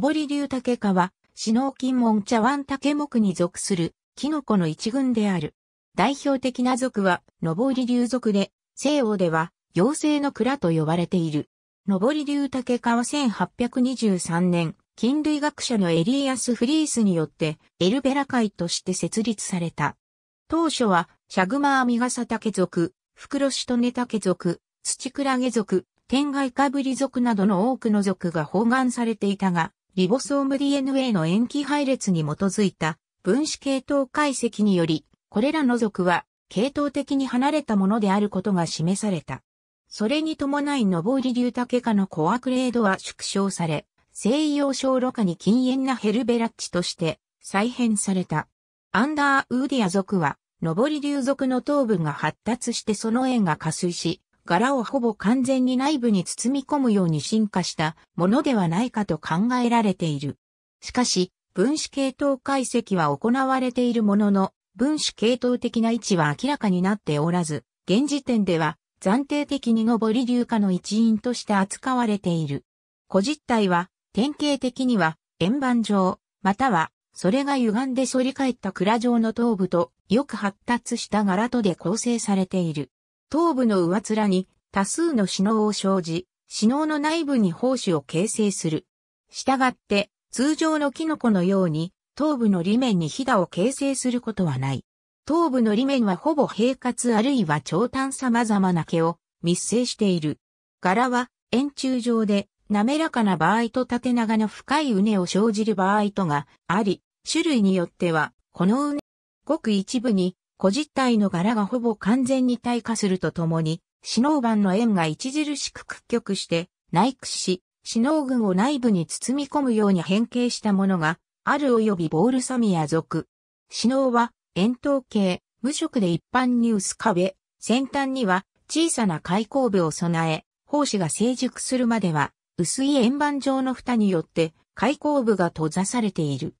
上り竜竹科は、シノーキンモン茶碗竹木に属する、キノコの一群である。代表的な属は、上り竜属で、西欧では、妖精の蔵と呼ばれている。上り竜竹科は1823年、菌類学者のエリアス・フリースによって、エルベラ会として設立された。当初は、シャグマアミガサタケ族、フクロシトネタケ族、土クラゲ族、天外カブリ族などの多くの族が包含されていたが、リボソーム DNA の塩基配列に基づいた分子系統解析により、これらの属は系統的に離れたものであることが示された。それに伴いリり流タケ科のコアクレードは縮小され、西洋小路科に禁煙なヘルベラッチとして再編された。アンダーウーディア属は、上り竜族の頭部が発達してその円が加水し、柄をほぼ完全に内部に包み込むように進化したものではないかと考えられている。しかし、分子系統解析は行われているものの、分子系統的な位置は明らかになっておらず、現時点では暫定的に上り流化の一因として扱われている。個実体は典型的には円盤状、またはそれが歪んで反り返った蔵状の頭部とよく発達した柄とで構成されている。頭部の上面に多数の死脳を生じ、死脳の内部に胞子を形成する。したがって、通常のキノコのように、頭部の裏面にヒダを形成することはない。頭部の裏面はほぼ平滑あるいは長短様々な毛を密生している。柄は円柱状で滑らかな場合と縦長の深いうねを生じる場合とがあり、種類によっては、このうね、ごく一部に小実体の柄がほぼ完全に退化するとともに、死脳板の円が著しく屈曲して内屈し、死脳群を内部に包み込むように変形したものが、ある及びボールサミア属。死脳は、円筒形、無色で一般に薄壁、先端には小さな開口部を備え、胞子が成熟するまでは、薄い円盤状の蓋によって開口部が閉ざされている。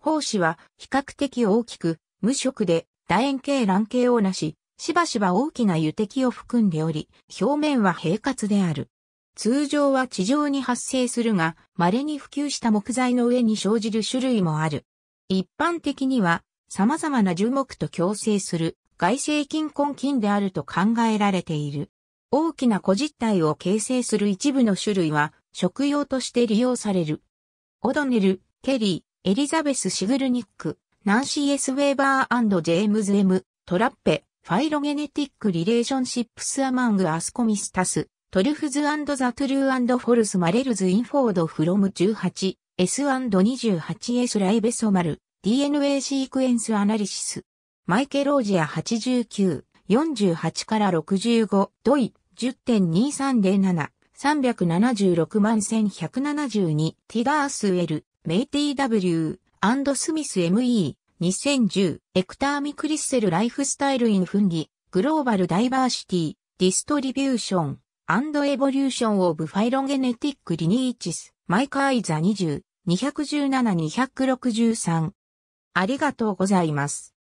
胞子は比較的大きく、無色で楕円形卵形をなし、しばしば大きな油滴を含んでおり、表面は平滑である。通常は地上に発生するが、稀に普及した木材の上に生じる種類もある。一般的には、様々な樹木と共生する外生菌根菌であると考えられている。大きな小実体を形成する一部の種類は、食用として利用される。オドネル、ケリー、エリザベス・シグルニック、ナンシー・エス・ウェーバージェームズ・ M、トラッペ、ファイロゲネティック・リレーションシップス・アマング・アスコミスタス、トルフズ・アンド・ザ・トゥルー・アンド・フォルス・マレルズ・インフォード・フロム 18S&28S ライベソマル、DNA シークエンス・アナリシス、マイケロージア89、48から65、ドイ、10.2307、376万1172、ティガース・ウェル、メイティ W、アンドスミス ME、2010、エクターミクリッセルライフスタイルインフンギ、グローバルダイバーシティ、ディストリビューション、アンドエボリューションオブファイロン・ゲネティックリニーチス、マイカーイザ20、217-263。ありがとうございます。